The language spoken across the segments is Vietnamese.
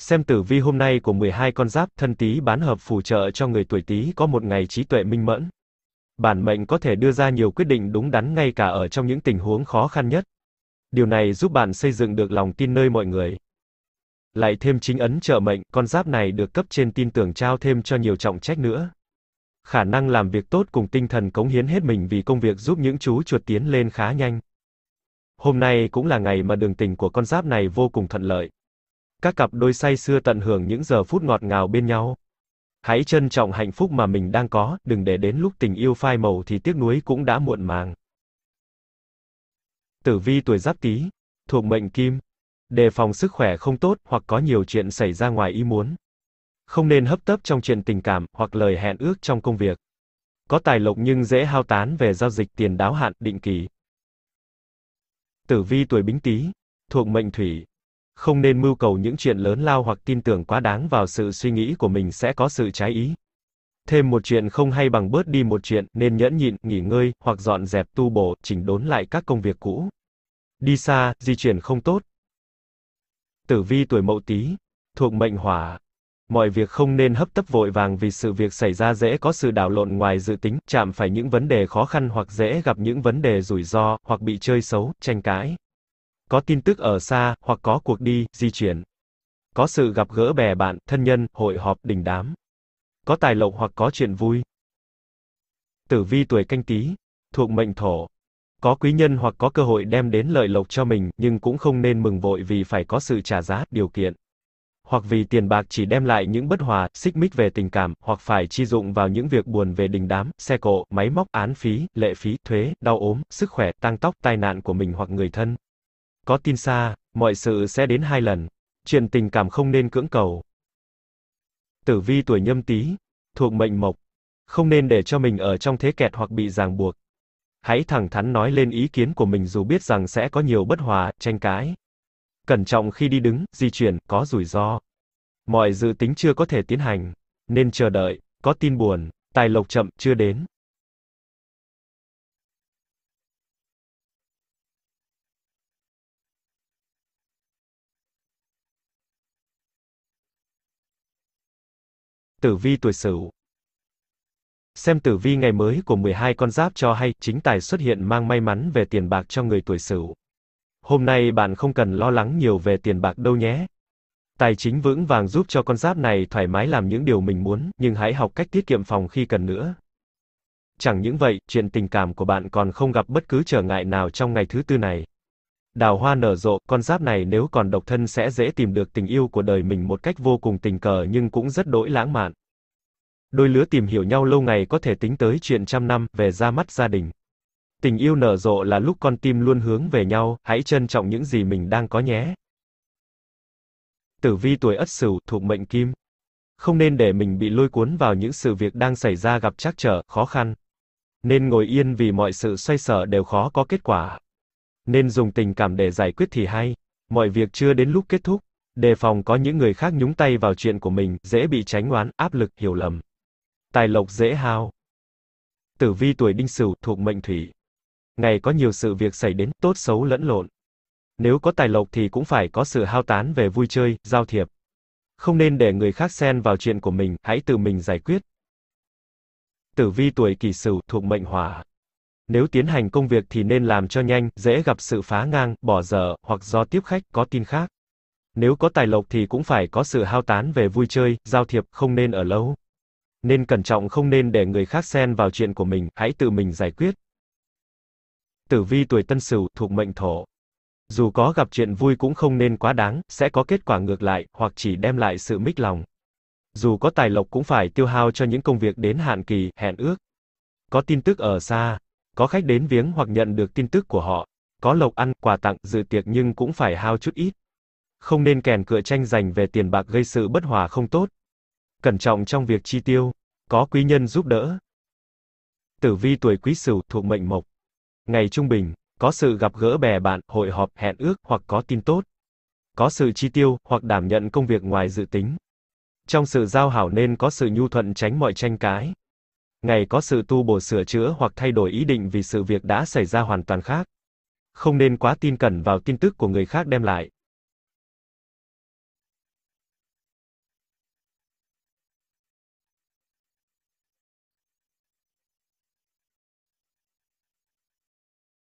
Xem tử vi hôm nay của 12 con giáp thân tí bán hợp phù trợ cho người tuổi tí có một ngày trí tuệ minh mẫn. Bản mệnh có thể đưa ra nhiều quyết định đúng đắn ngay cả ở trong những tình huống khó khăn nhất. Điều này giúp bạn xây dựng được lòng tin nơi mọi người. Lại thêm chính ấn trợ mệnh, con giáp này được cấp trên tin tưởng trao thêm cho nhiều trọng trách nữa. Khả năng làm việc tốt cùng tinh thần cống hiến hết mình vì công việc giúp những chú chuột tiến lên khá nhanh. Hôm nay cũng là ngày mà đường tình của con giáp này vô cùng thuận lợi các cặp đôi say xưa tận hưởng những giờ phút ngọt ngào bên nhau. Hãy trân trọng hạnh phúc mà mình đang có, đừng để đến lúc tình yêu phai màu thì tiếc nuối cũng đã muộn màng. Tử vi tuổi Giáp Tý, thuộc mệnh Kim, đề phòng sức khỏe không tốt hoặc có nhiều chuyện xảy ra ngoài ý muốn. Không nên hấp tấp trong chuyện tình cảm hoặc lời hẹn ước trong công việc. Có tài lộc nhưng dễ hao tán về giao dịch tiền đáo hạn định kỳ. Tử vi tuổi Bính Tý, thuộc mệnh Thủy, không nên mưu cầu những chuyện lớn lao hoặc tin tưởng quá đáng vào sự suy nghĩ của mình sẽ có sự trái ý. Thêm một chuyện không hay bằng bớt đi một chuyện, nên nhẫn nhịn, nghỉ ngơi, hoặc dọn dẹp tu bổ, chỉnh đốn lại các công việc cũ. Đi xa, di chuyển không tốt. Tử vi tuổi mậu tý, thuộc mệnh hỏa. Mọi việc không nên hấp tấp vội vàng vì sự việc xảy ra dễ có sự đảo lộn ngoài dự tính, chạm phải những vấn đề khó khăn hoặc dễ gặp những vấn đề rủi ro, hoặc bị chơi xấu, tranh cãi có tin tức ở xa, hoặc có cuộc đi, di chuyển. Có sự gặp gỡ bè bạn, thân nhân, hội họp, đình đám. Có tài lộc hoặc có chuyện vui. Tử vi tuổi canh tý, thuộc mệnh thổ. Có quý nhân hoặc có cơ hội đem đến lợi lộc cho mình, nhưng cũng không nên mừng vội vì phải có sự trả giá, điều kiện. Hoặc vì tiền bạc chỉ đem lại những bất hòa, xích mích về tình cảm, hoặc phải chi dụng vào những việc buồn về đình đám, xe cộ, máy móc, án phí, lệ phí, thuế, đau ốm, sức khỏe, tăng tóc, tai nạn của mình hoặc người thân có tin xa, mọi sự sẽ đến hai lần. Chuyện tình cảm không nên cưỡng cầu. Tử vi tuổi nhâm tý, thuộc mệnh mộc. Không nên để cho mình ở trong thế kẹt hoặc bị ràng buộc. Hãy thẳng thắn nói lên ý kiến của mình dù biết rằng sẽ có nhiều bất hòa, tranh cãi. Cẩn trọng khi đi đứng, di chuyển, có rủi ro. Mọi dự tính chưa có thể tiến hành. Nên chờ đợi, có tin buồn, tài lộc chậm, chưa đến. Tử vi tuổi Sửu. Xem tử vi ngày mới của 12 con giáp cho hay chính tài xuất hiện mang may mắn về tiền bạc cho người tuổi Sửu. Hôm nay bạn không cần lo lắng nhiều về tiền bạc đâu nhé. Tài chính vững vàng giúp cho con giáp này thoải mái làm những điều mình muốn, nhưng hãy học cách tiết kiệm phòng khi cần nữa. Chẳng những vậy, chuyện tình cảm của bạn còn không gặp bất cứ trở ngại nào trong ngày thứ tư này. Đào hoa nở rộ, con giáp này nếu còn độc thân sẽ dễ tìm được tình yêu của đời mình một cách vô cùng tình cờ nhưng cũng rất đỗi lãng mạn. Đôi lứa tìm hiểu nhau lâu ngày có thể tính tới chuyện trăm năm, về ra mắt gia đình. Tình yêu nở rộ là lúc con tim luôn hướng về nhau, hãy trân trọng những gì mình đang có nhé. Tử vi tuổi Ất Sửu, thuộc mệnh Kim. Không nên để mình bị lôi cuốn vào những sự việc đang xảy ra gặp trắc trở, khó khăn. Nên ngồi yên vì mọi sự xoay sở đều khó có kết quả nên dùng tình cảm để giải quyết thì hay. Mọi việc chưa đến lúc kết thúc, đề phòng có những người khác nhúng tay vào chuyện của mình, dễ bị tránh oán, áp lực, hiểu lầm. Tài lộc dễ hao. Tử vi tuổi đinh sửu thuộc mệnh thủy. Ngày có nhiều sự việc xảy đến, tốt xấu lẫn lộn. Nếu có tài lộc thì cũng phải có sự hao tán về vui chơi, giao thiệp. Không nên để người khác xen vào chuyện của mình, hãy tự mình giải quyết. Tử vi tuổi kỷ sửu thuộc mệnh hỏa. Nếu tiến hành công việc thì nên làm cho nhanh, dễ gặp sự phá ngang, bỏ dở, hoặc do tiếp khách, có tin khác. Nếu có tài lộc thì cũng phải có sự hao tán về vui chơi, giao thiệp, không nên ở lâu. Nên cẩn trọng không nên để người khác xen vào chuyện của mình, hãy tự mình giải quyết. Tử vi tuổi tân sửu thuộc mệnh thổ. Dù có gặp chuyện vui cũng không nên quá đáng, sẽ có kết quả ngược lại, hoặc chỉ đem lại sự mích lòng. Dù có tài lộc cũng phải tiêu hao cho những công việc đến hạn kỳ, hẹn ước. Có tin tức ở xa, có khách đến viếng hoặc nhận được tin tức của họ, có lộc ăn, quà tặng, dự tiệc nhưng cũng phải hao chút ít. Không nên kèn cựa tranh giành về tiền bạc gây sự bất hòa không tốt. Cẩn trọng trong việc chi tiêu, có quý nhân giúp đỡ. Tử vi tuổi quý sửu thuộc mệnh mộc. Ngày trung bình, có sự gặp gỡ bè bạn, hội họp, hẹn ước hoặc có tin tốt. Có sự chi tiêu hoặc đảm nhận công việc ngoài dự tính. Trong sự giao hảo nên có sự nhu thuận tránh mọi tranh cãi ngày có sự tu bổ sửa chữa hoặc thay đổi ý định vì sự việc đã xảy ra hoàn toàn khác. Không nên quá tin cẩn vào tin tức của người khác đem lại.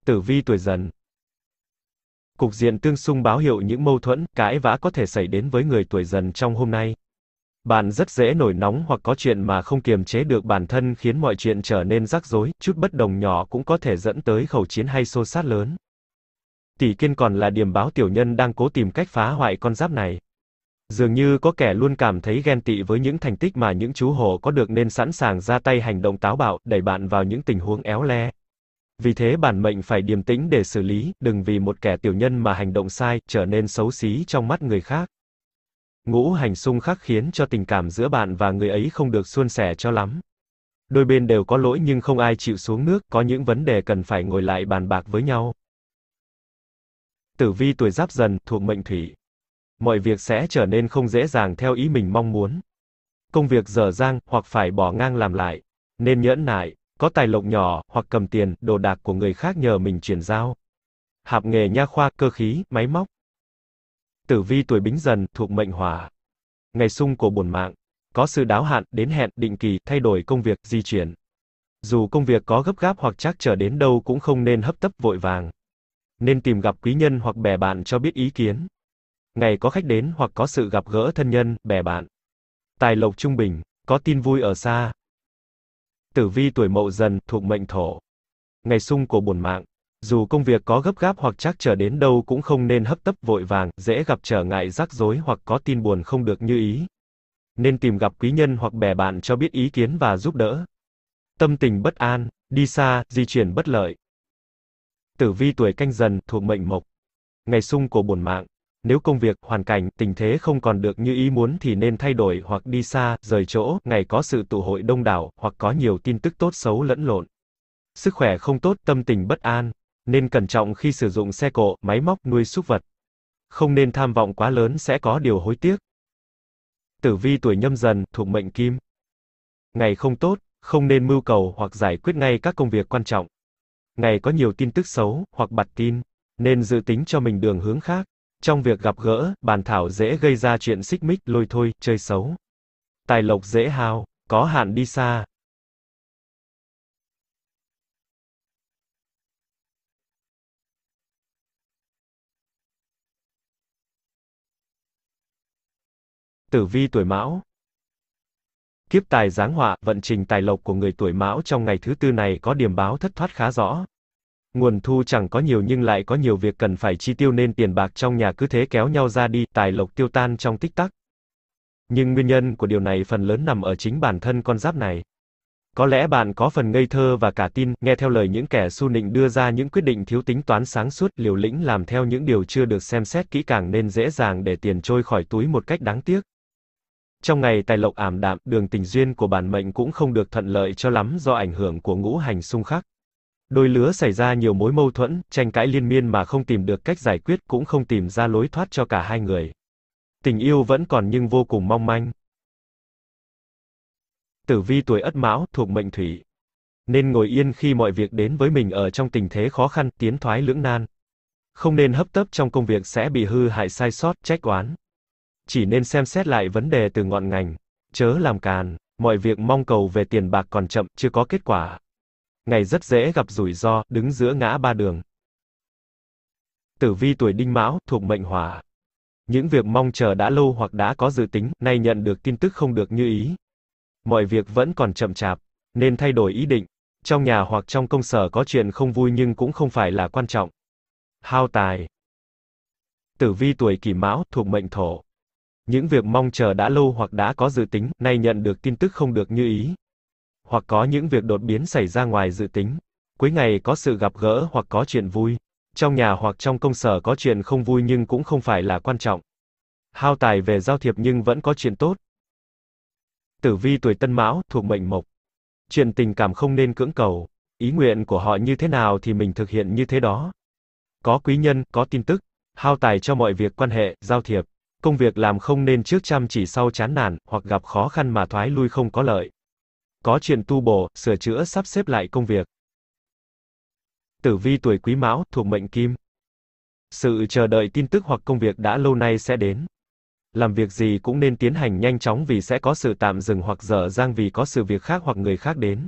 Tử vi tuổi dần Cục diện tương xung báo hiệu những mâu thuẫn, cãi vã có thể xảy đến với người tuổi dần trong hôm nay. Bạn rất dễ nổi nóng hoặc có chuyện mà không kiềm chế được bản thân khiến mọi chuyện trở nên rắc rối, chút bất đồng nhỏ cũng có thể dẫn tới khẩu chiến hay xô sát lớn. Tỷ kiên còn là điểm báo tiểu nhân đang cố tìm cách phá hoại con giáp này. Dường như có kẻ luôn cảm thấy ghen tị với những thành tích mà những chú hổ có được nên sẵn sàng ra tay hành động táo bạo, đẩy bạn vào những tình huống éo le. Vì thế bản mệnh phải điềm tĩnh để xử lý, đừng vì một kẻ tiểu nhân mà hành động sai, trở nên xấu xí trong mắt người khác ngũ hành xung khắc khiến cho tình cảm giữa bạn và người ấy không được suôn sẻ cho lắm. Đôi bên đều có lỗi nhưng không ai chịu xuống nước, có những vấn đề cần phải ngồi lại bàn bạc với nhau. Tử vi tuổi giáp dần, thuộc mệnh thủy. Mọi việc sẽ trở nên không dễ dàng theo ý mình mong muốn. Công việc dở dang, hoặc phải bỏ ngang làm lại. Nên nhẫn nại, có tài lộc nhỏ, hoặc cầm tiền, đồ đạc của người khác nhờ mình chuyển giao. Hạp nghề nha khoa, cơ khí, máy móc, Tử vi tuổi Bính Dần thuộc mệnh Hỏa. Ngày xung của bổn mạng, có sự đáo hạn, đến hẹn, định kỳ, thay đổi công việc, di chuyển. Dù công việc có gấp gáp hoặc chắc trở đến đâu cũng không nên hấp tấp vội vàng. Nên tìm gặp quý nhân hoặc bè bạn cho biết ý kiến. Ngày có khách đến hoặc có sự gặp gỡ thân nhân, bè bạn. Tài lộc trung bình, có tin vui ở xa. Tử vi tuổi Mậu Dần thuộc mệnh Thổ. Ngày xung của bổn mạng, dù công việc có gấp gáp hoặc chắc trở đến đâu cũng không nên hấp tấp vội vàng, dễ gặp trở ngại rắc rối hoặc có tin buồn không được như ý. Nên tìm gặp quý nhân hoặc bè bạn cho biết ý kiến và giúp đỡ. Tâm tình bất an, đi xa, di chuyển bất lợi. Tử vi tuổi canh dần, thuộc mệnh mộc. Ngày sung của bổn mạng. Nếu công việc, hoàn cảnh, tình thế không còn được như ý muốn thì nên thay đổi hoặc đi xa, rời chỗ, ngày có sự tụ hội đông đảo, hoặc có nhiều tin tức tốt xấu lẫn lộn. Sức khỏe không tốt, tâm tình bất an, nên cẩn trọng khi sử dụng xe cộ, máy móc nuôi súc vật. Không nên tham vọng quá lớn sẽ có điều hối tiếc. Tử vi tuổi nhâm dần, thuộc mệnh kim. Ngày không tốt, không nên mưu cầu hoặc giải quyết ngay các công việc quan trọng. Ngày có nhiều tin tức xấu, hoặc bặt tin, nên dự tính cho mình đường hướng khác. Trong việc gặp gỡ, bàn thảo dễ gây ra chuyện xích mích, lôi thôi, chơi xấu. Tài lộc dễ hao, có hạn đi xa, Tử vi tuổi Mão Kiếp tài giáng họa, vận trình tài lộc của người tuổi Mão trong ngày thứ tư này có điểm báo thất thoát khá rõ. Nguồn thu chẳng có nhiều nhưng lại có nhiều việc cần phải chi tiêu nên tiền bạc trong nhà cứ thế kéo nhau ra đi, tài lộc tiêu tan trong tích tắc. Nhưng nguyên nhân của điều này phần lớn nằm ở chính bản thân con giáp này. Có lẽ bạn có phần ngây thơ và cả tin, nghe theo lời những kẻ su nịnh đưa ra những quyết định thiếu tính toán sáng suốt, liều lĩnh làm theo những điều chưa được xem xét kỹ càng nên dễ dàng để tiền trôi khỏi túi một cách đáng tiếc. Trong ngày tài lộc ảm đạm, đường tình duyên của bản mệnh cũng không được thuận lợi cho lắm do ảnh hưởng của ngũ hành xung khắc. Đôi lứa xảy ra nhiều mối mâu thuẫn, tranh cãi liên miên mà không tìm được cách giải quyết cũng không tìm ra lối thoát cho cả hai người. Tình yêu vẫn còn nhưng vô cùng mong manh. Tử vi tuổi Ất Mão, thuộc mệnh thủy. Nên ngồi yên khi mọi việc đến với mình ở trong tình thế khó khăn, tiến thoái lưỡng nan. Không nên hấp tấp trong công việc sẽ bị hư hại sai sót, trách oán chỉ nên xem xét lại vấn đề từ ngọn ngành, chớ làm càn, mọi việc mong cầu về tiền bạc còn chậm, chưa có kết quả. Ngày rất dễ gặp rủi ro, đứng giữa ngã ba đường. Tử vi tuổi đinh mão, thuộc mệnh hỏa. Những việc mong chờ đã lâu hoặc đã có dự tính, nay nhận được tin tức không được như ý. Mọi việc vẫn còn chậm chạp, nên thay đổi ý định. Trong nhà hoặc trong công sở có chuyện không vui nhưng cũng không phải là quan trọng. Hao tài. Tử vi tuổi kỷ mão, thuộc mệnh thổ những việc mong chờ đã lâu hoặc đã có dự tính, nay nhận được tin tức không được như ý. Hoặc có những việc đột biến xảy ra ngoài dự tính. Cuối ngày có sự gặp gỡ hoặc có chuyện vui. Trong nhà hoặc trong công sở có chuyện không vui nhưng cũng không phải là quan trọng. Hao tài về giao thiệp nhưng vẫn có chuyện tốt. Tử vi tuổi Tân Mão thuộc mệnh Mộc. Chuyện tình cảm không nên cưỡng cầu, ý nguyện của họ như thế nào thì mình thực hiện như thế đó. Có quý nhân, có tin tức, hao tài cho mọi việc quan hệ, giao thiệp công việc làm không nên trước chăm chỉ sau chán nản, hoặc gặp khó khăn mà thoái lui không có lợi. Có chuyện tu bổ, sửa chữa sắp xếp lại công việc. Tử vi tuổi quý mão, thuộc mệnh kim. Sự chờ đợi tin tức hoặc công việc đã lâu nay sẽ đến. Làm việc gì cũng nên tiến hành nhanh chóng vì sẽ có sự tạm dừng hoặc dở dang vì có sự việc khác hoặc người khác đến.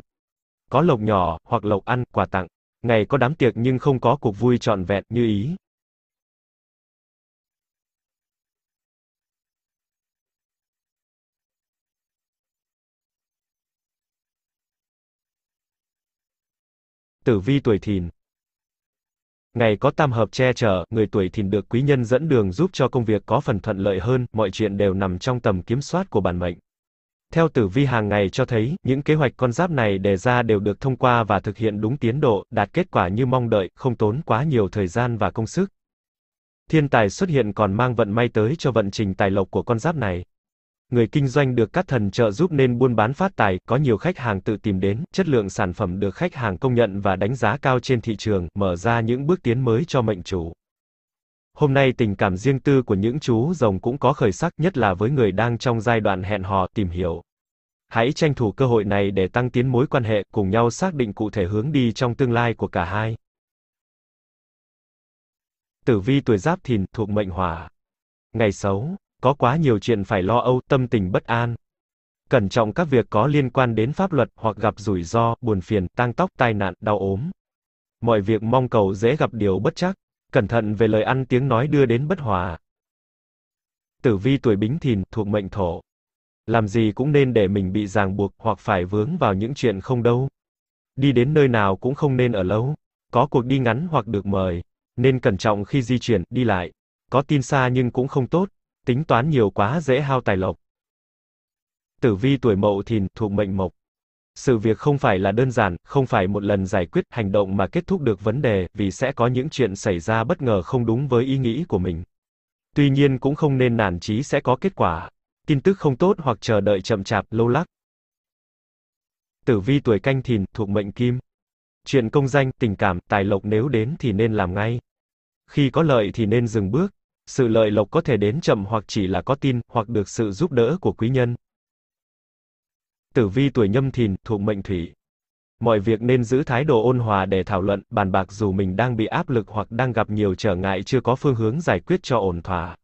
Có lộc nhỏ, hoặc lộc ăn, quà tặng. Ngày có đám tiệc nhưng không có cuộc vui trọn vẹn như ý. tử vi tuổi thìn. Ngày có tam hợp che chở, người tuổi thìn được quý nhân dẫn đường giúp cho công việc có phần thuận lợi hơn, mọi chuyện đều nằm trong tầm kiểm soát của bản mệnh. Theo tử vi hàng ngày cho thấy, những kế hoạch con giáp này đề ra đều được thông qua và thực hiện đúng tiến độ, đạt kết quả như mong đợi, không tốn quá nhiều thời gian và công sức. Thiên tài xuất hiện còn mang vận may tới cho vận trình tài lộc của con giáp này người kinh doanh được các thần trợ giúp nên buôn bán phát tài, có nhiều khách hàng tự tìm đến, chất lượng sản phẩm được khách hàng công nhận và đánh giá cao trên thị trường, mở ra những bước tiến mới cho mệnh chủ. Hôm nay tình cảm riêng tư của những chú rồng cũng có khởi sắc, nhất là với người đang trong giai đoạn hẹn hò, tìm hiểu. Hãy tranh thủ cơ hội này để tăng tiến mối quan hệ, cùng nhau xác định cụ thể hướng đi trong tương lai của cả hai. Tử vi tuổi Giáp Thìn thuộc mệnh Hỏa. Ngày xấu có quá nhiều chuyện phải lo âu, tâm tình bất an. Cẩn trọng các việc có liên quan đến pháp luật hoặc gặp rủi ro, buồn phiền, tang tóc, tai nạn, đau ốm. Mọi việc mong cầu dễ gặp điều bất chắc, cẩn thận về lời ăn tiếng nói đưa đến bất hòa. Tử vi tuổi Bính Thìn thuộc mệnh Thổ. Làm gì cũng nên để mình bị ràng buộc hoặc phải vướng vào những chuyện không đâu. Đi đến nơi nào cũng không nên ở lâu, có cuộc đi ngắn hoặc được mời, nên cẩn trọng khi di chuyển, đi lại. Có tin xa nhưng cũng không tốt, Tính toán nhiều quá dễ hao tài lộc. Tử vi tuổi mậu thìn, thuộc mệnh mộc. Sự việc không phải là đơn giản, không phải một lần giải quyết hành động mà kết thúc được vấn đề, vì sẽ có những chuyện xảy ra bất ngờ không đúng với ý nghĩ của mình. Tuy nhiên cũng không nên nản chí sẽ có kết quả. Tin tức không tốt hoặc chờ đợi chậm chạp, lâu lắc. Tử vi tuổi canh thìn, thuộc mệnh kim. Chuyện công danh, tình cảm, tài lộc nếu đến thì nên làm ngay. Khi có lợi thì nên dừng bước, sự lợi lộc có thể đến chậm hoặc chỉ là có tin, hoặc được sự giúp đỡ của quý nhân. Tử vi tuổi nhâm thìn, thuộc mệnh thủy. Mọi việc nên giữ thái độ ôn hòa để thảo luận, bàn bạc dù mình đang bị áp lực hoặc đang gặp nhiều trở ngại chưa có phương hướng giải quyết cho ổn thỏa.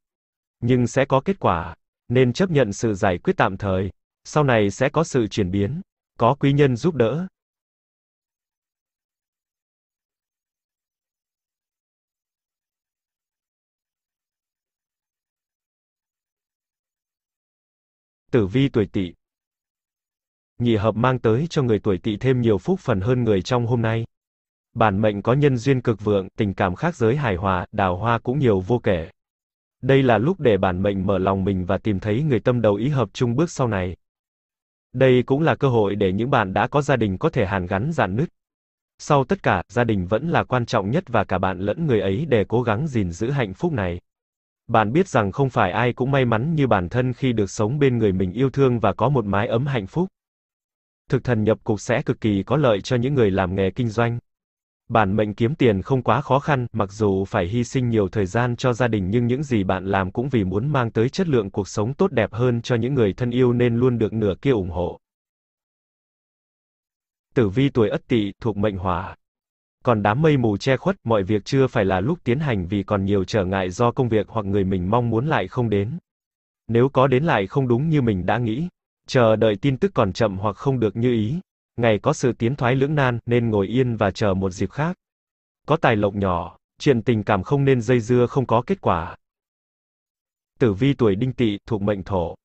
Nhưng sẽ có kết quả, nên chấp nhận sự giải quyết tạm thời. Sau này sẽ có sự chuyển biến, có quý nhân giúp đỡ. Tử vi tuổi tỵ. Nhị hợp mang tới cho người tuổi tỵ thêm nhiều phúc phần hơn người trong hôm nay. Bản mệnh có nhân duyên cực vượng, tình cảm khác giới hài hòa, đào hoa cũng nhiều vô kể. Đây là lúc để bản mệnh mở lòng mình và tìm thấy người tâm đầu ý hợp chung bước sau này. Đây cũng là cơ hội để những bạn đã có gia đình có thể hàn gắn dạn nứt. Sau tất cả, gia đình vẫn là quan trọng nhất và cả bạn lẫn người ấy để cố gắng gìn giữ hạnh phúc này. Bạn biết rằng không phải ai cũng may mắn như bản thân khi được sống bên người mình yêu thương và có một mái ấm hạnh phúc. Thực thần nhập cục sẽ cực kỳ có lợi cho những người làm nghề kinh doanh. Bản mệnh kiếm tiền không quá khó khăn, mặc dù phải hy sinh nhiều thời gian cho gia đình nhưng những gì bạn làm cũng vì muốn mang tới chất lượng cuộc sống tốt đẹp hơn cho những người thân yêu nên luôn được nửa kia ủng hộ. Tử vi tuổi Ất Tỵ thuộc mệnh Hỏa, còn đám mây mù che khuất, mọi việc chưa phải là lúc tiến hành vì còn nhiều trở ngại do công việc hoặc người mình mong muốn lại không đến. Nếu có đến lại không đúng như mình đã nghĩ, chờ đợi tin tức còn chậm hoặc không được như ý. Ngày có sự tiến thoái lưỡng nan, nên ngồi yên và chờ một dịp khác. Có tài lộc nhỏ, chuyện tình cảm không nên dây dưa không có kết quả. Tử vi tuổi đinh tỵ, thuộc mệnh thổ.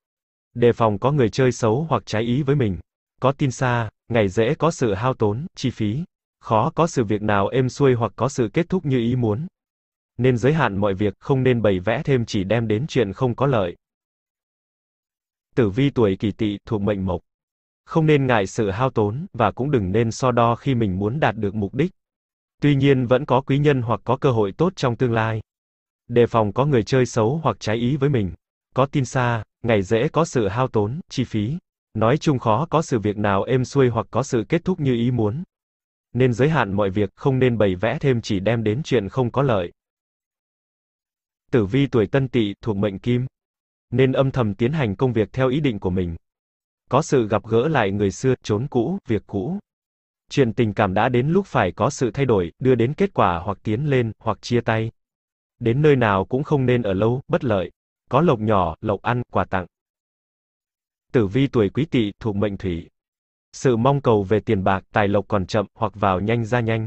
Đề phòng có người chơi xấu hoặc trái ý với mình. Có tin xa, ngày dễ có sự hao tốn, chi phí, khó có sự việc nào êm xuôi hoặc có sự kết thúc như ý muốn. Nên giới hạn mọi việc, không nên bày vẽ thêm chỉ đem đến chuyện không có lợi. Tử vi tuổi kỷ tỵ thuộc mệnh mộc. Không nên ngại sự hao tốn, và cũng đừng nên so đo khi mình muốn đạt được mục đích. Tuy nhiên vẫn có quý nhân hoặc có cơ hội tốt trong tương lai. Đề phòng có người chơi xấu hoặc trái ý với mình. Có tin xa, ngày dễ có sự hao tốn, chi phí. Nói chung khó có sự việc nào êm xuôi hoặc có sự kết thúc như ý muốn nên giới hạn mọi việc, không nên bày vẽ thêm chỉ đem đến chuyện không có lợi. Tử vi tuổi Tân Tỵ thuộc mệnh Kim, nên âm thầm tiến hành công việc theo ý định của mình. Có sự gặp gỡ lại người xưa, trốn cũ, việc cũ. Chuyện tình cảm đã đến lúc phải có sự thay đổi, đưa đến kết quả hoặc tiến lên, hoặc chia tay. Đến nơi nào cũng không nên ở lâu, bất lợi. Có lộc nhỏ, lộc ăn, quà tặng. Tử vi tuổi Quý Tỵ thuộc mệnh Thủy, sự mong cầu về tiền bạc, tài lộc còn chậm hoặc vào nhanh ra nhanh.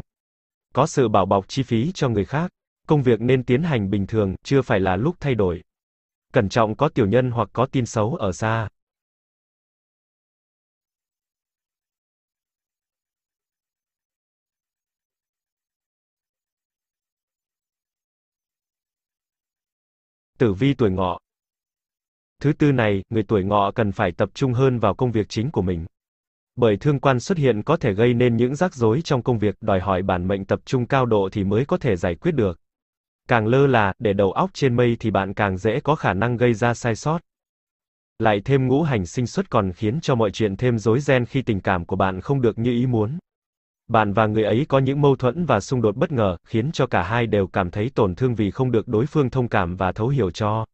Có sự bảo bọc chi phí cho người khác. Công việc nên tiến hành bình thường, chưa phải là lúc thay đổi. Cẩn trọng có tiểu nhân hoặc có tin xấu ở xa. Tử vi tuổi ngọ. Thứ tư này, người tuổi ngọ cần phải tập trung hơn vào công việc chính của mình bởi thương quan xuất hiện có thể gây nên những rắc rối trong công việc, đòi hỏi bản mệnh tập trung cao độ thì mới có thể giải quyết được. Càng lơ là, để đầu óc trên mây thì bạn càng dễ có khả năng gây ra sai sót. Lại thêm ngũ hành sinh xuất còn khiến cho mọi chuyện thêm rối ren khi tình cảm của bạn không được như ý muốn. Bạn và người ấy có những mâu thuẫn và xung đột bất ngờ, khiến cho cả hai đều cảm thấy tổn thương vì không được đối phương thông cảm và thấu hiểu cho.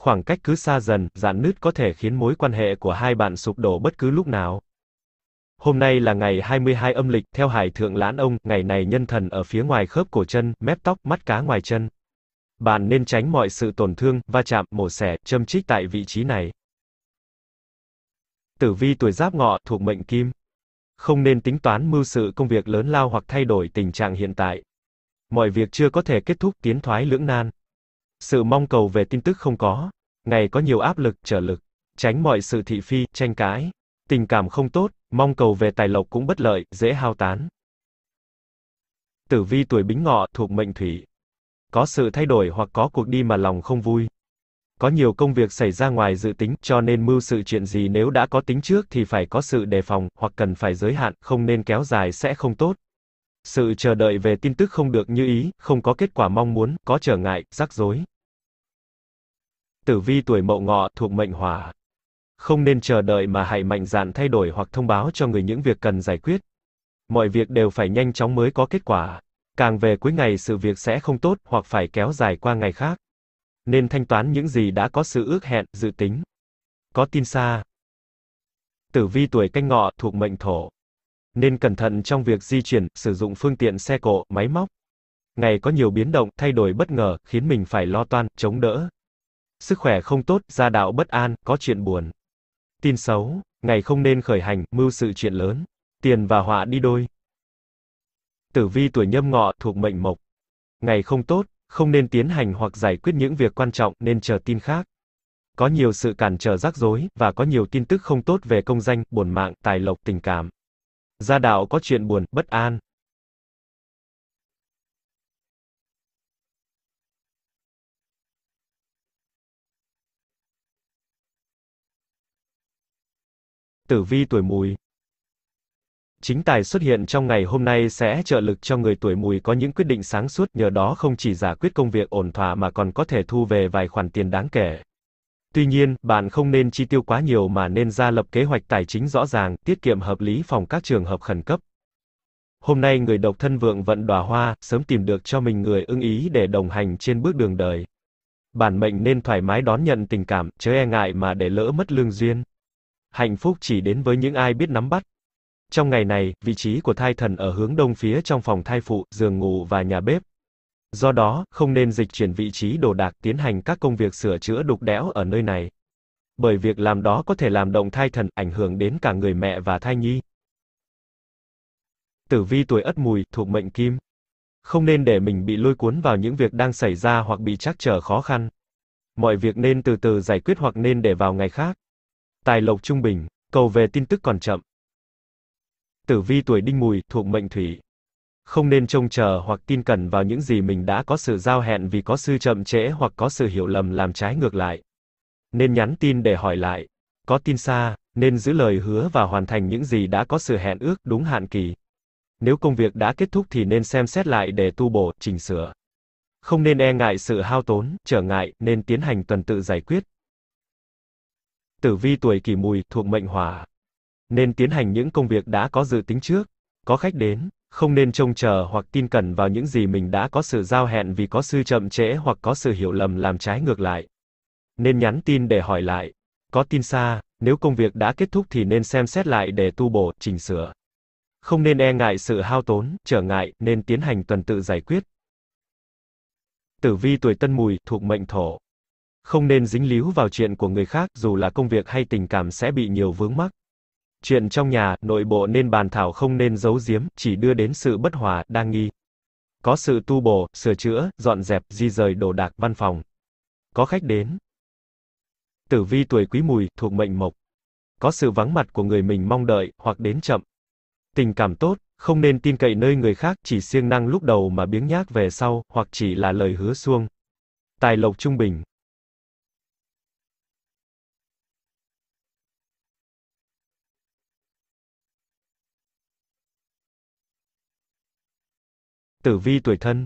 Khoảng cách cứ xa dần, dạn nứt có thể khiến mối quan hệ của hai bạn sụp đổ bất cứ lúc nào. Hôm nay là ngày 22 âm lịch, theo Hải Thượng Lãn Ông, ngày này nhân thần ở phía ngoài khớp cổ chân, mép tóc, mắt cá ngoài chân. Bạn nên tránh mọi sự tổn thương, va chạm, mổ xẻ, châm chích tại vị trí này. Tử vi tuổi giáp ngọ thuộc mệnh kim. Không nên tính toán mưu sự công việc lớn lao hoặc thay đổi tình trạng hiện tại. Mọi việc chưa có thể kết thúc tiến thoái lưỡng nan. Sự mong cầu về tin tức không có. Ngày có nhiều áp lực, trở lực. Tránh mọi sự thị phi, tranh cãi tình cảm không tốt, mong cầu về tài lộc cũng bất lợi, dễ hao tán. Tử vi tuổi Bính Ngọ thuộc mệnh thủy. Có sự thay đổi hoặc có cuộc đi mà lòng không vui. Có nhiều công việc xảy ra ngoài dự tính, cho nên mưu sự chuyện gì nếu đã có tính trước thì phải có sự đề phòng, hoặc cần phải giới hạn, không nên kéo dài sẽ không tốt. Sự chờ đợi về tin tức không được như ý, không có kết quả mong muốn, có trở ngại, rắc rối. Tử vi tuổi Mậu Ngọ thuộc mệnh Hỏa. Không nên chờ đợi mà hãy mạnh dạn thay đổi hoặc thông báo cho người những việc cần giải quyết. Mọi việc đều phải nhanh chóng mới có kết quả. Càng về cuối ngày sự việc sẽ không tốt hoặc phải kéo dài qua ngày khác. Nên thanh toán những gì đã có sự ước hẹn, dự tính. Có tin xa. Tử vi tuổi canh ngọ thuộc mệnh thổ. Nên cẩn thận trong việc di chuyển, sử dụng phương tiện xe cộ, máy móc. Ngày có nhiều biến động, thay đổi bất ngờ, khiến mình phải lo toan, chống đỡ. Sức khỏe không tốt, gia đạo bất an, có chuyện buồn. Tin xấu, ngày không nên khởi hành, mưu sự chuyện lớn, tiền và họa đi đôi. Tử vi tuổi nhâm ngọ thuộc mệnh mộc. Ngày không tốt, không nên tiến hành hoặc giải quyết những việc quan trọng nên chờ tin khác. Có nhiều sự cản trở rắc rối và có nhiều tin tức không tốt về công danh, buồn mạng, tài lộc, tình cảm. Gia đạo có chuyện buồn, bất an, tử vi tuổi mùi. Chính tài xuất hiện trong ngày hôm nay sẽ trợ lực cho người tuổi mùi có những quyết định sáng suốt, nhờ đó không chỉ giải quyết công việc ổn thỏa mà còn có thể thu về vài khoản tiền đáng kể. Tuy nhiên, bạn không nên chi tiêu quá nhiều mà nên ra lập kế hoạch tài chính rõ ràng, tiết kiệm hợp lý phòng các trường hợp khẩn cấp. Hôm nay người độc thân vượng vận đòa hoa, sớm tìm được cho mình người ưng ý để đồng hành trên bước đường đời. Bản mệnh nên thoải mái đón nhận tình cảm, chớ e ngại mà để lỡ mất lương duyên hạnh phúc chỉ đến với những ai biết nắm bắt. Trong ngày này, vị trí của thai thần ở hướng đông phía trong phòng thai phụ, giường ngủ và nhà bếp. Do đó, không nên dịch chuyển vị trí đồ đạc tiến hành các công việc sửa chữa đục đẽo ở nơi này. Bởi việc làm đó có thể làm động thai thần, ảnh hưởng đến cả người mẹ và thai nhi. Tử vi tuổi ất mùi, thuộc mệnh kim. Không nên để mình bị lôi cuốn vào những việc đang xảy ra hoặc bị trắc trở khó khăn. Mọi việc nên từ từ giải quyết hoặc nên để vào ngày khác. Tài lộc trung bình, cầu về tin tức còn chậm. Tử vi tuổi đinh mùi, thuộc mệnh thủy. Không nên trông chờ hoặc tin cẩn vào những gì mình đã có sự giao hẹn vì có sự chậm trễ hoặc có sự hiểu lầm làm trái ngược lại. Nên nhắn tin để hỏi lại. Có tin xa, nên giữ lời hứa và hoàn thành những gì đã có sự hẹn ước đúng hạn kỳ. Nếu công việc đã kết thúc thì nên xem xét lại để tu bổ, chỉnh sửa. Không nên e ngại sự hao tốn, trở ngại, nên tiến hành tuần tự giải quyết tử vi tuổi kỷ mùi thuộc mệnh hỏa. Nên tiến hành những công việc đã có dự tính trước, có khách đến, không nên trông chờ hoặc tin cẩn vào những gì mình đã có sự giao hẹn vì có sự chậm trễ hoặc có sự hiểu lầm làm trái ngược lại. Nên nhắn tin để hỏi lại, có tin xa, nếu công việc đã kết thúc thì nên xem xét lại để tu bổ, chỉnh sửa. Không nên e ngại sự hao tốn, trở ngại, nên tiến hành tuần tự giải quyết. Tử vi tuổi Tân Mùi thuộc mệnh Thổ không nên dính líu vào chuyện của người khác, dù là công việc hay tình cảm sẽ bị nhiều vướng mắc. Chuyện trong nhà, nội bộ nên bàn thảo không nên giấu giếm, chỉ đưa đến sự bất hòa, đa nghi. Có sự tu bổ, sửa chữa, dọn dẹp, di rời đồ đạc văn phòng. Có khách đến. Tử vi tuổi quý mùi, thuộc mệnh mộc. Có sự vắng mặt của người mình mong đợi, hoặc đến chậm. Tình cảm tốt, không nên tin cậy nơi người khác, chỉ siêng năng lúc đầu mà biếng nhác về sau, hoặc chỉ là lời hứa suông. Tài lộc trung bình. Tử vi tuổi thân.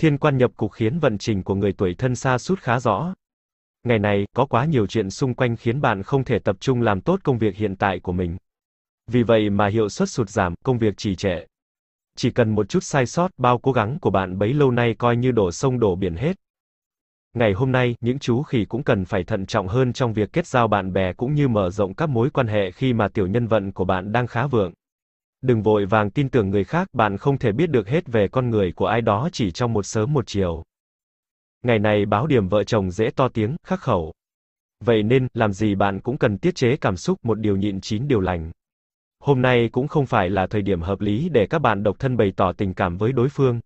Thiên quan nhập cục khiến vận trình của người tuổi thân xa sút khá rõ. Ngày này, có quá nhiều chuyện xung quanh khiến bạn không thể tập trung làm tốt công việc hiện tại của mình. Vì vậy mà hiệu suất sụt giảm, công việc trì trệ. Chỉ cần một chút sai sót, bao cố gắng của bạn bấy lâu nay coi như đổ sông đổ biển hết. Ngày hôm nay, những chú khỉ cũng cần phải thận trọng hơn trong việc kết giao bạn bè cũng như mở rộng các mối quan hệ khi mà tiểu nhân vận của bạn đang khá vượng. Đừng vội vàng tin tưởng người khác, bạn không thể biết được hết về con người của ai đó chỉ trong một sớm một chiều. Ngày này báo điểm vợ chồng dễ to tiếng, khắc khẩu. Vậy nên, làm gì bạn cũng cần tiết chế cảm xúc, một điều nhịn chín điều lành. Hôm nay cũng không phải là thời điểm hợp lý để các bạn độc thân bày tỏ tình cảm với đối phương.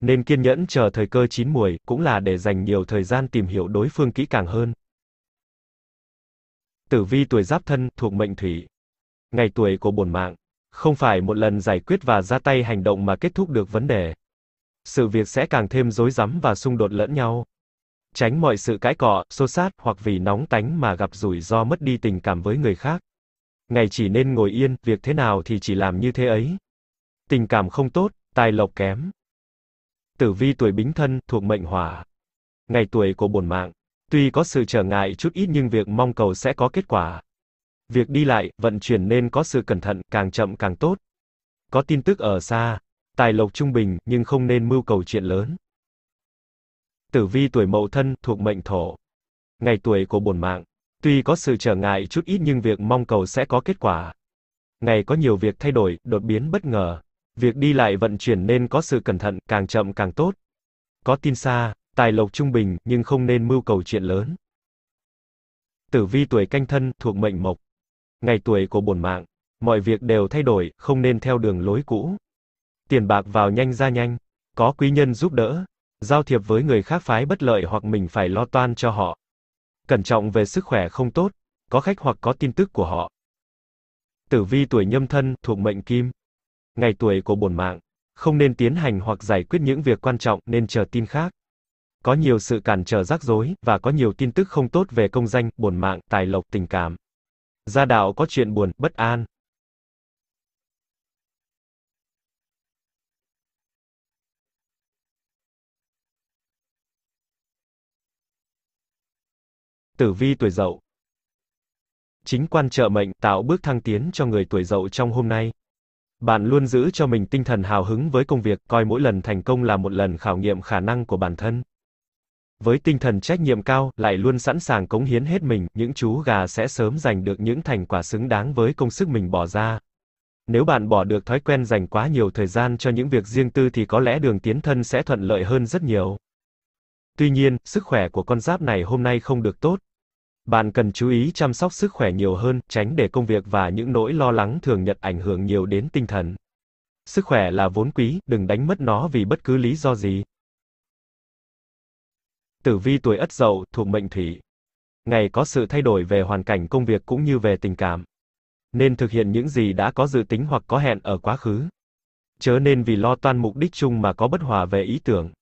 Nên kiên nhẫn chờ thời cơ chín muồi, cũng là để dành nhiều thời gian tìm hiểu đối phương kỹ càng hơn. Tử vi tuổi giáp thân, thuộc mệnh thủy. Ngày tuổi của bổn mạng, không phải một lần giải quyết và ra tay hành động mà kết thúc được vấn đề. Sự việc sẽ càng thêm rối rắm và xung đột lẫn nhau. Tránh mọi sự cãi cọ, xô xát hoặc vì nóng tánh mà gặp rủi ro mất đi tình cảm với người khác. Ngày chỉ nên ngồi yên, việc thế nào thì chỉ làm như thế ấy. Tình cảm không tốt, tài lộc kém. Tử vi tuổi bính thân, thuộc mệnh hỏa. Ngày tuổi của bổn mạng. Tuy có sự trở ngại chút ít nhưng việc mong cầu sẽ có kết quả. Việc đi lại, vận chuyển nên có sự cẩn thận, càng chậm càng tốt. Có tin tức ở xa, tài lộc trung bình, nhưng không nên mưu cầu chuyện lớn. Tử vi tuổi mậu thân, thuộc mệnh thổ. Ngày tuổi của bổn mạng. Tuy có sự trở ngại chút ít nhưng việc mong cầu sẽ có kết quả. Ngày có nhiều việc thay đổi, đột biến bất ngờ. Việc đi lại vận chuyển nên có sự cẩn thận, càng chậm càng tốt. Có tin xa, tài lộc trung bình, nhưng không nên mưu cầu chuyện lớn. Tử vi tuổi canh thân, thuộc mệnh mộc ngày tuổi của bổn mạng, mọi việc đều thay đổi, không nên theo đường lối cũ. Tiền bạc vào nhanh ra nhanh, có quý nhân giúp đỡ, giao thiệp với người khác phái bất lợi hoặc mình phải lo toan cho họ. Cẩn trọng về sức khỏe không tốt, có khách hoặc có tin tức của họ. Tử vi tuổi nhâm thân thuộc mệnh kim. Ngày tuổi của bổn mạng, không nên tiến hành hoặc giải quyết những việc quan trọng nên chờ tin khác. Có nhiều sự cản trở rắc rối và có nhiều tin tức không tốt về công danh, bổn mạng, tài lộc, tình cảm. Gia đạo có chuyện buồn, bất an. Tử vi tuổi dậu. Chính quan trợ mệnh tạo bước thăng tiến cho người tuổi dậu trong hôm nay. Bạn luôn giữ cho mình tinh thần hào hứng với công việc, coi mỗi lần thành công là một lần khảo nghiệm khả năng của bản thân. Với tinh thần trách nhiệm cao, lại luôn sẵn sàng cống hiến hết mình, những chú gà sẽ sớm giành được những thành quả xứng đáng với công sức mình bỏ ra. Nếu bạn bỏ được thói quen dành quá nhiều thời gian cho những việc riêng tư thì có lẽ đường tiến thân sẽ thuận lợi hơn rất nhiều. Tuy nhiên, sức khỏe của con giáp này hôm nay không được tốt. Bạn cần chú ý chăm sóc sức khỏe nhiều hơn, tránh để công việc và những nỗi lo lắng thường nhật ảnh hưởng nhiều đến tinh thần. Sức khỏe là vốn quý, đừng đánh mất nó vì bất cứ lý do gì tử vi tuổi ất dậu thuộc mệnh thủy. Ngày có sự thay đổi về hoàn cảnh công việc cũng như về tình cảm. Nên thực hiện những gì đã có dự tính hoặc có hẹn ở quá khứ. Chớ nên vì lo toan mục đích chung mà có bất hòa về ý tưởng.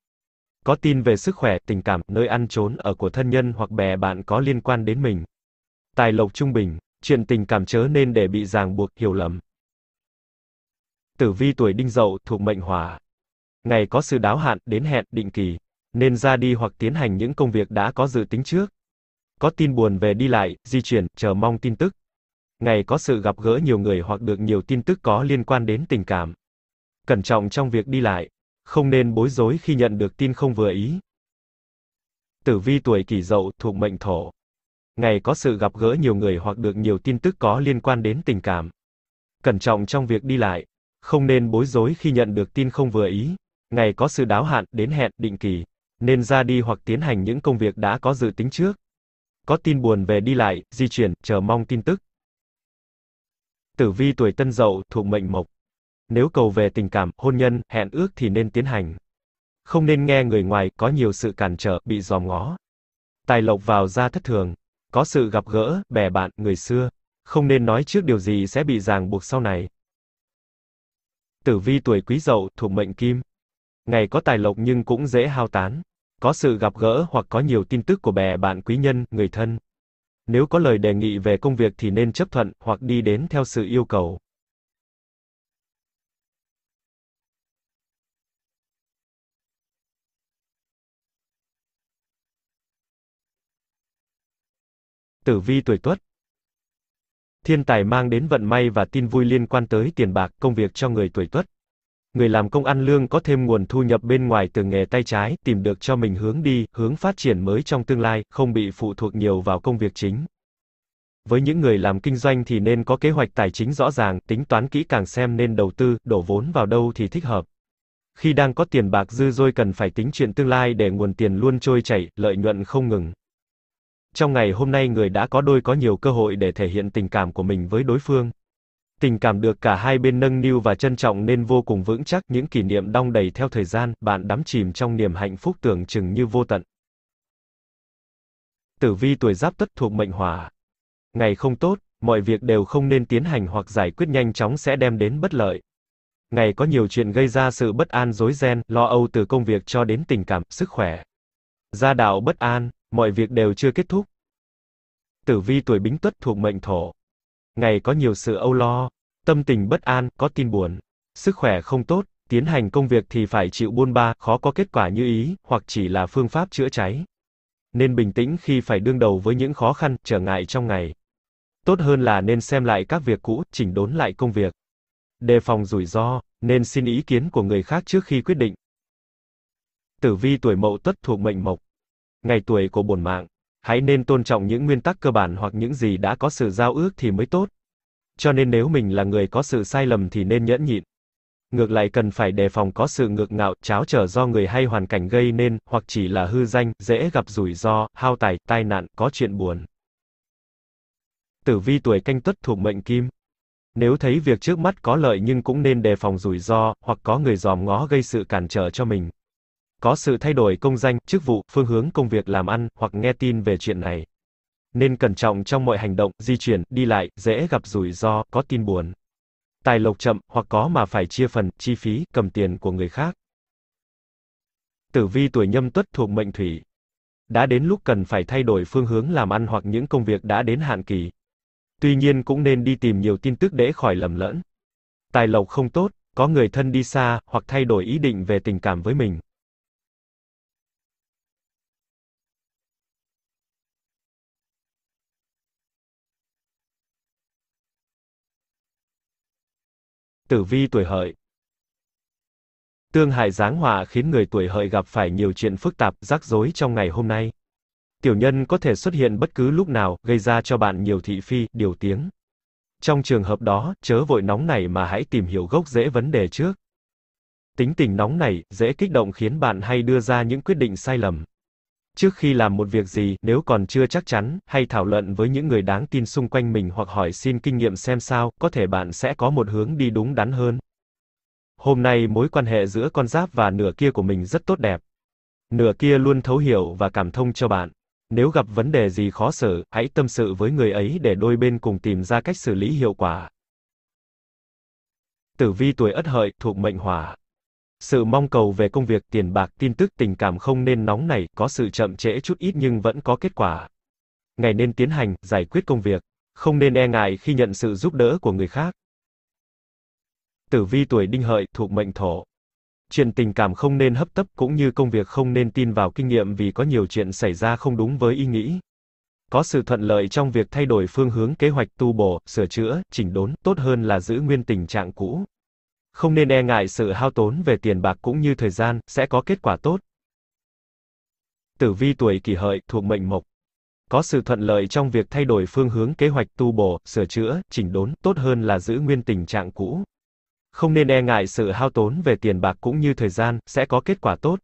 Có tin về sức khỏe, tình cảm, nơi ăn trốn ở của thân nhân hoặc bè bạn có liên quan đến mình. Tài lộc trung bình, chuyện tình cảm chớ nên để bị ràng buộc, hiểu lầm. Tử vi tuổi đinh dậu thuộc mệnh hỏa. Ngày có sự đáo hạn, đến hẹn, định kỳ nên ra đi hoặc tiến hành những công việc đã có dự tính trước. Có tin buồn về đi lại, di chuyển, chờ mong tin tức. Ngày có sự gặp gỡ nhiều người hoặc được nhiều tin tức có liên quan đến tình cảm. Cẩn trọng trong việc đi lại, không nên bối rối khi nhận được tin không vừa ý. Tử vi tuổi kỷ dậu thuộc mệnh thổ. Ngày có sự gặp gỡ nhiều người hoặc được nhiều tin tức có liên quan đến tình cảm. Cẩn trọng trong việc đi lại, không nên bối rối khi nhận được tin không vừa ý. Ngày có sự đáo hạn, đến hẹn, định kỳ nên ra đi hoặc tiến hành những công việc đã có dự tính trước. Có tin buồn về đi lại, di chuyển, chờ mong tin tức. Tử vi tuổi Tân Dậu thuộc mệnh Mộc. Nếu cầu về tình cảm, hôn nhân, hẹn ước thì nên tiến hành. Không nên nghe người ngoài, có nhiều sự cản trở, bị dòm ngó. Tài lộc vào ra thất thường, có sự gặp gỡ, bè bạn, người xưa, không nên nói trước điều gì sẽ bị ràng buộc sau này. Tử vi tuổi Quý Dậu thuộc mệnh Kim. Ngày có tài lộc nhưng cũng dễ hao tán có sự gặp gỡ hoặc có nhiều tin tức của bè bạn quý nhân, người thân. Nếu có lời đề nghị về công việc thì nên chấp thuận hoặc đi đến theo sự yêu cầu. Tử vi tuổi Tuất Thiên tài mang đến vận may và tin vui liên quan tới tiền bạc, công việc cho người tuổi Tuất người làm công ăn lương có thêm nguồn thu nhập bên ngoài từ nghề tay trái, tìm được cho mình hướng đi, hướng phát triển mới trong tương lai, không bị phụ thuộc nhiều vào công việc chính. Với những người làm kinh doanh thì nên có kế hoạch tài chính rõ ràng, tính toán kỹ càng xem nên đầu tư, đổ vốn vào đâu thì thích hợp. Khi đang có tiền bạc dư dôi cần phải tính chuyện tương lai để nguồn tiền luôn trôi chảy, lợi nhuận không ngừng. Trong ngày hôm nay người đã có đôi có nhiều cơ hội để thể hiện tình cảm của mình với đối phương tình cảm được cả hai bên nâng niu và trân trọng nên vô cùng vững chắc, những kỷ niệm đong đầy theo thời gian, bạn đắm chìm trong niềm hạnh phúc tưởng chừng như vô tận. Tử vi tuổi giáp tất thuộc mệnh hỏa. Ngày không tốt, mọi việc đều không nên tiến hành hoặc giải quyết nhanh chóng sẽ đem đến bất lợi. Ngày có nhiều chuyện gây ra sự bất an rối ren, lo âu từ công việc cho đến tình cảm, sức khỏe. Gia đạo bất an, mọi việc đều chưa kết thúc. Tử vi tuổi bính tuất thuộc mệnh thổ ngày có nhiều sự âu lo, tâm tình bất an, có tin buồn, sức khỏe không tốt, tiến hành công việc thì phải chịu buôn ba, khó có kết quả như ý, hoặc chỉ là phương pháp chữa cháy. Nên bình tĩnh khi phải đương đầu với những khó khăn, trở ngại trong ngày. Tốt hơn là nên xem lại các việc cũ, chỉnh đốn lại công việc. Đề phòng rủi ro, nên xin ý kiến của người khác trước khi quyết định. Tử vi tuổi Mậu Tuất thuộc mệnh Mộc. Ngày tuổi của bổn mạng hãy nên tôn trọng những nguyên tắc cơ bản hoặc những gì đã có sự giao ước thì mới tốt. Cho nên nếu mình là người có sự sai lầm thì nên nhẫn nhịn. Ngược lại cần phải đề phòng có sự ngược ngạo, cháo trở do người hay hoàn cảnh gây nên, hoặc chỉ là hư danh, dễ gặp rủi ro, hao tài, tai nạn, có chuyện buồn. Tử vi tuổi canh tuất thuộc mệnh kim. Nếu thấy việc trước mắt có lợi nhưng cũng nên đề phòng rủi ro, hoặc có người dòm ngó gây sự cản trở cho mình có sự thay đổi công danh, chức vụ, phương hướng công việc làm ăn, hoặc nghe tin về chuyện này. Nên cẩn trọng trong mọi hành động, di chuyển, đi lại, dễ gặp rủi ro, có tin buồn. Tài lộc chậm, hoặc có mà phải chia phần, chi phí, cầm tiền của người khác. Tử vi tuổi nhâm tuất thuộc mệnh thủy. Đã đến lúc cần phải thay đổi phương hướng làm ăn hoặc những công việc đã đến hạn kỳ. Tuy nhiên cũng nên đi tìm nhiều tin tức để khỏi lầm lẫn. Tài lộc không tốt, có người thân đi xa, hoặc thay đổi ý định về tình cảm với mình. Tử vi tuổi hợi. Tương hại giáng họa khiến người tuổi hợi gặp phải nhiều chuyện phức tạp, rắc rối trong ngày hôm nay. Tiểu nhân có thể xuất hiện bất cứ lúc nào, gây ra cho bạn nhiều thị phi, điều tiếng. Trong trường hợp đó, chớ vội nóng nảy mà hãy tìm hiểu gốc rễ vấn đề trước. Tính tình nóng nảy dễ kích động khiến bạn hay đưa ra những quyết định sai lầm. Trước khi làm một việc gì, nếu còn chưa chắc chắn, hay thảo luận với những người đáng tin xung quanh mình hoặc hỏi xin kinh nghiệm xem sao, có thể bạn sẽ có một hướng đi đúng đắn hơn. Hôm nay mối quan hệ giữa con giáp và nửa kia của mình rất tốt đẹp. Nửa kia luôn thấu hiểu và cảm thông cho bạn. Nếu gặp vấn đề gì khó xử, hãy tâm sự với người ấy để đôi bên cùng tìm ra cách xử lý hiệu quả. Tử vi tuổi Ất Hợi thuộc mệnh Hỏa, sự mong cầu về công việc, tiền bạc, tin tức, tình cảm không nên nóng nảy, có sự chậm trễ chút ít nhưng vẫn có kết quả. Ngày nên tiến hành, giải quyết công việc, không nên e ngại khi nhận sự giúp đỡ của người khác. Tử vi tuổi đinh hợi thuộc mệnh thổ. Chuyện tình cảm không nên hấp tấp cũng như công việc không nên tin vào kinh nghiệm vì có nhiều chuyện xảy ra không đúng với ý nghĩ. Có sự thuận lợi trong việc thay đổi phương hướng kế hoạch tu bổ, sửa chữa, chỉnh đốn, tốt hơn là giữ nguyên tình trạng cũ không nên e ngại sự hao tốn về tiền bạc cũng như thời gian, sẽ có kết quả tốt. Tử vi tuổi kỷ hợi thuộc mệnh mộc. Có sự thuận lợi trong việc thay đổi phương hướng kế hoạch tu bổ, sửa chữa, chỉnh đốn, tốt hơn là giữ nguyên tình trạng cũ. Không nên e ngại sự hao tốn về tiền bạc cũng như thời gian, sẽ có kết quả tốt.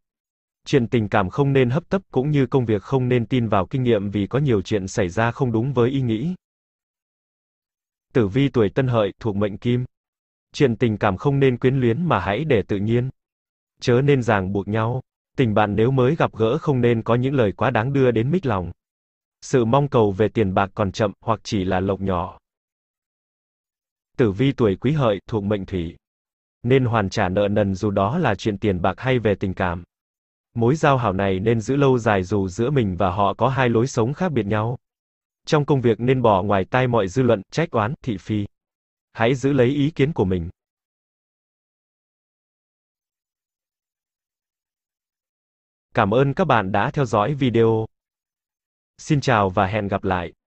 Chuyện tình cảm không nên hấp tấp cũng như công việc không nên tin vào kinh nghiệm vì có nhiều chuyện xảy ra không đúng với ý nghĩ. Tử vi tuổi tân hợi thuộc mệnh kim chuyện tình cảm không nên quyến luyến mà hãy để tự nhiên. Chớ nên ràng buộc nhau. Tình bạn nếu mới gặp gỡ không nên có những lời quá đáng đưa đến mít lòng. Sự mong cầu về tiền bạc còn chậm hoặc chỉ là lộc nhỏ. Tử vi tuổi Quý Hợi thuộc mệnh thủy. Nên hoàn trả nợ nần dù đó là chuyện tiền bạc hay về tình cảm. Mối giao hảo này nên giữ lâu dài dù giữa mình và họ có hai lối sống khác biệt nhau. Trong công việc nên bỏ ngoài tai mọi dư luận, trách oán, thị phi hãy giữ lấy ý kiến của mình. Cảm ơn các bạn đã theo dõi video. Xin chào và hẹn gặp lại.